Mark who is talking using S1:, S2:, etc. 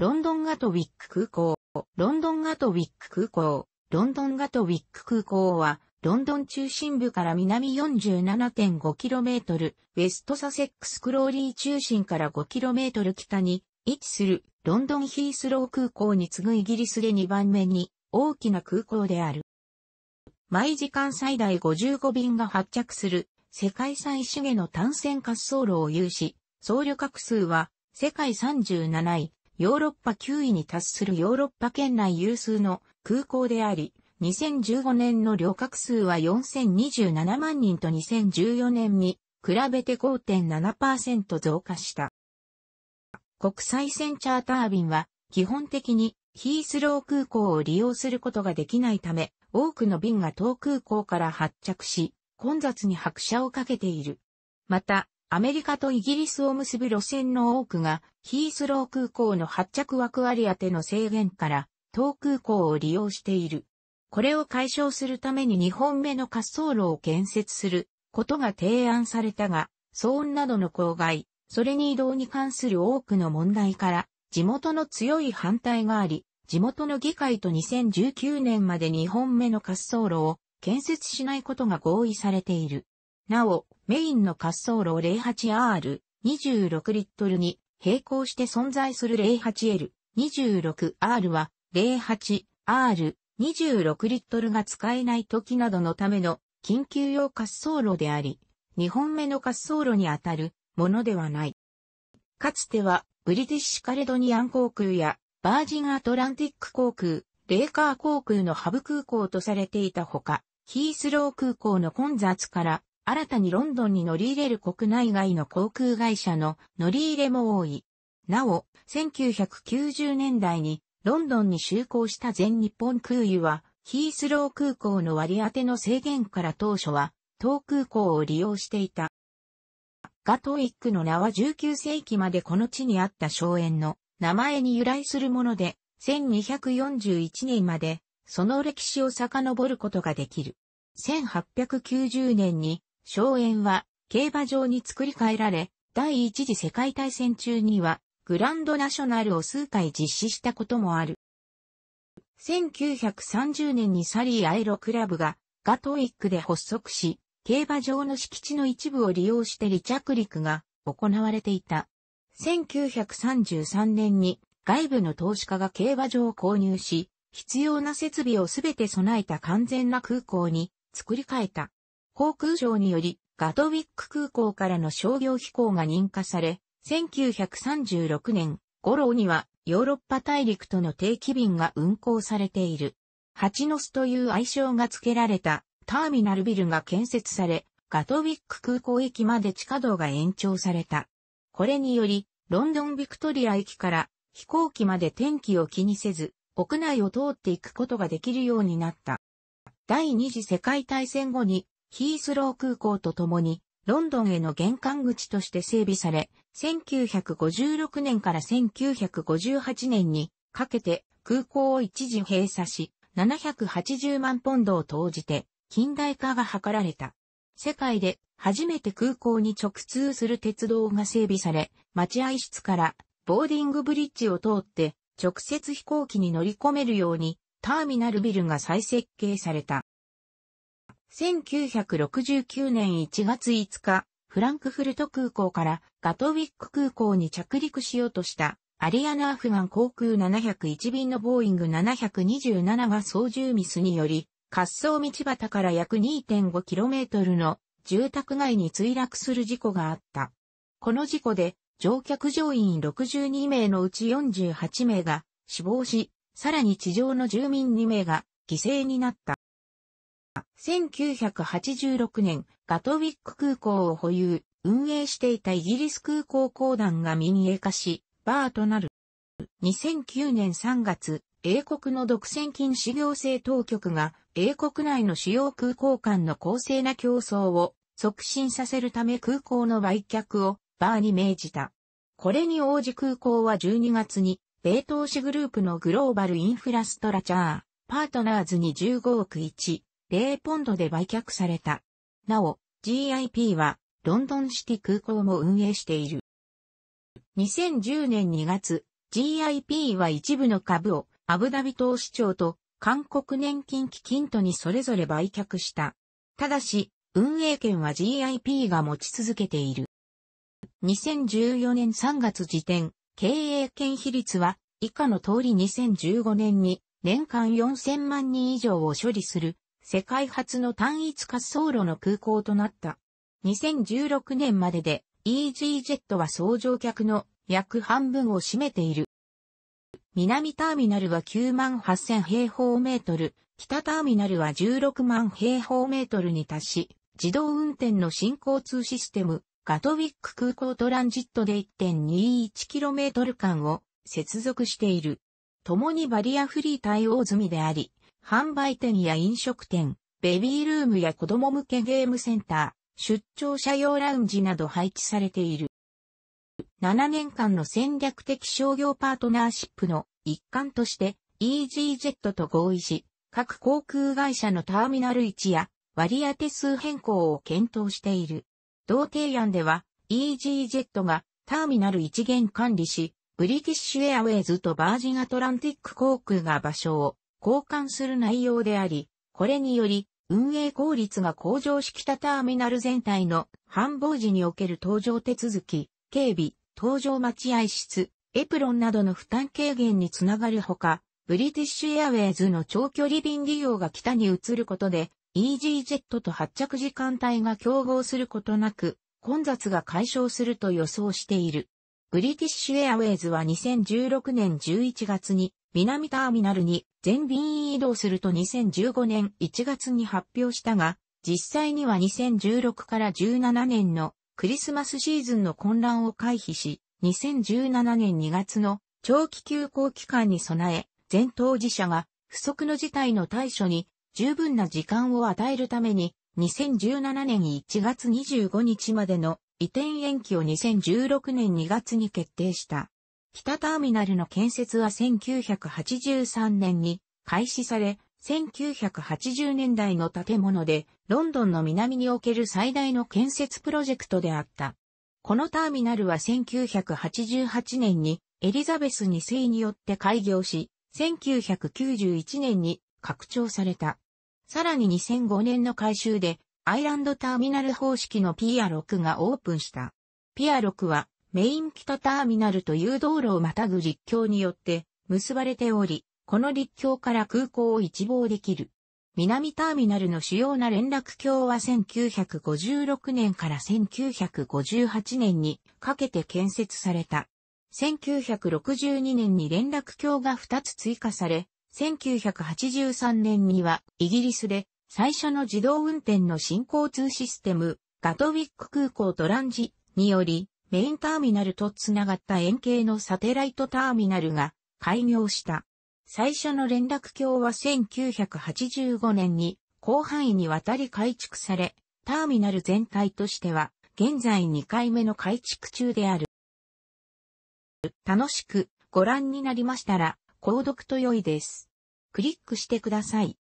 S1: ロンドンガトウィック空港、ロンドンガトウィック空港、ロンドンガトウィック空港は、ロンドン中心部から南 47.5km、ウェストサセックスクローリー中心から 5km 北に位置するロンドンヒースロー空港に次ぐイギリスで2番目に大きな空港である。毎時間最大55便が発着する世界最茂の単線滑走路を有し、総旅客数は世界37位、ヨーロッパ9位に達するヨーロッパ圏内有数の空港であり、2015年の旅客数は4027万人と2014年に比べて5.7%増加した。国際線チャーター便は基本的にヒースロー空港を利用することができないため、多くの便が当空港から発着し、混雑に拍車をかけている。また、アメリカとイギリスを結ぶ路線の多くが、ヒースロー空港の発着枠割り当ての制限から、当空港を利用している。これを解消するために2本目の滑走路を建設することが提案されたが、騒音などの公害、それに移動に関する多くの問題から、地元の強い反対があり、地元の議会と2019年まで2本目の滑走路を建設しないことが合意されている。なお、メインの滑走路を 08R、26リットルに並行して存在する 08L、26R は 08R、26リットルが使えない時などのための緊急用滑走路であり、2本目の滑走路にあたるものではない。かつては、ブリティッシュカレドニアン航空やバージンアトランティック航空、レーカー航空のハブ空港とされていたほか、ヒースロー空港の混雑から新たにロンドンに乗り入れる国内外の航空会社の乗り入れも多い。なお、1990年代にロンドンに就航した全日本空輸は、ヒースロー空港の割り当ての制限から当初は、東空港を利用していた。ガトイックの名は19世紀までこの地にあった荘園の名前に由来するもので、1241年までその歴史を遡ることができる。1890年に荘園は競馬場に作り変えられ、第一次世界大戦中にはグランドナショナルを数回実施したこともある。1930年にサリーアイロクラブがガトイックで発足し、競馬場の敷地の一部を利用して離着陸が行われていた。1933年に外部の投資家が競馬場を購入し、必要な設備をすべて備えた完全な空港に作り変えた。航空省により、ガトウィック空港からの商業飛行が認可され、1936年郎にはヨーロッパ大陸との定期便が運航されている。蜂の巣という愛称が付けられたターミナルビルが建設され、ガトウィック空港駅まで地下道が延長された。これにより、ロンドンビクトリア駅から飛行機まで天気を気にせず、屋内を通っていくことができるようになった。第二次世界大戦後にヒースロー空港とともに、ロンドンへの玄関口として整備され、1956年から1958年にかけて空港を一時閉鎖し、780万ポンドを投じて近代化が図られた。世界で初めて空港に直通する鉄道が整備され、待合室からボーディングブリッジを通って直接飛行機に乗り込めるようにターミナルビルが再設計された。1969年1月5日、フランクフルト空港からガトウィック空港に着陸しようとしたアリアナ・アフガン航空701便のボーイング727が操縦ミスにより、滑走道端から約 2.5km の住宅街に墜落する事故があった。この事故で乗客乗員62名のうち48名が死亡し、さらに地上の住民2名が犠牲になった。1986年、ガトウィック空港を保有、運営していたイギリス空港公団が民営化し、バーとなる。2009年3月、英国の独占禁止行政当局が、英国内の主要空港間の公正な競争を促進させるため空港の売却をバーに命じた。これに応じ空港は12月に、米投資グループのグローバルインフラストラチャー、パートナーズに15億1米ポンドで売却された。なお、GIP はロンドンシティ空港も運営している。2010年2月、GIP は一部の株をアブダビ投資庁と韓国年金基金とにそれぞれ売却した。ただし、運営権は GIP が持ち続けている。2014年3月時点、経営権比率は以下の通り2015年に年間4000万人以上を処理する世界初の単一滑走路の空港となった。2016年までで EasyJet は総乗客の約半分を占めている。南ターミナルは9万8000平方メートル、北ターミナルは16万平方メートルに達し、自動運転の新交通システム、ガトウィック空港トランジットで 1.21km 間を接続している。共にバリアフリー対応済みであり、販売店や飲食店、ベビールームや子供向けゲームセンター、出張者用ラウンジなど配置されている。7年間の戦略的商業パートナーシップの一環として EasyJet と合意し、各航空会社のターミナル1や割当数変更を検討している。同提案では EasyJet がターミナル1元管理し、ブリティッシュエアウェイズとバージンアトランティック航空が場所を交換する内容であり、これにより、運営効率が向上し北ターミナル全体の繁忙時における搭乗手続き、警備、搭乗待合室、エプロンなどの負担軽減につながるほか、ブリティッシュエアウェイズの長距離便利用が北に移ることで、EasyJet と発着時間帯が競合することなく、混雑が解消すると予想している。ブリティッシュエアウェイズは2016年11月に南ターミナルに全便移動すると2015年1月に発表したが、実際には2016から17年のクリスマスシーズンの混乱を回避し、2017年2月の長期休校期間に備え、全当事者が不測の事態の対処に十分な時間を与えるために、2017年1月25日までの移転延期を2016年2月に決定した。北ターミナルの建設は1983年に開始され、1980年代の建物で、ロンドンの南における最大の建設プロジェクトであった。このターミナルは1988年にエリザベス2世によって開業し、1991年に拡張された。さらに2005年の改修で、アイランドターミナル方式の PR6 がオープンした。PR6 はメイン北ターミナルという道路をまたぐ陸橋によって結ばれており、この陸橋から空港を一望できる。南ターミナルの主要な連絡橋は1956年から1958年にかけて建設された。1962年に連絡橋が2つ追加され、1983年にはイギリスで最初の自動運転の新交通システム、ガトウィック空港トランジによりメインターミナルとつながった円形のサテライトターミナルが開業した。最初の連絡橋は1985年に広範囲にわたり改築され、ターミナル全体としては現在2回目の改築中である。楽しくご覧になりましたら、購読と良いです。クリックしてください。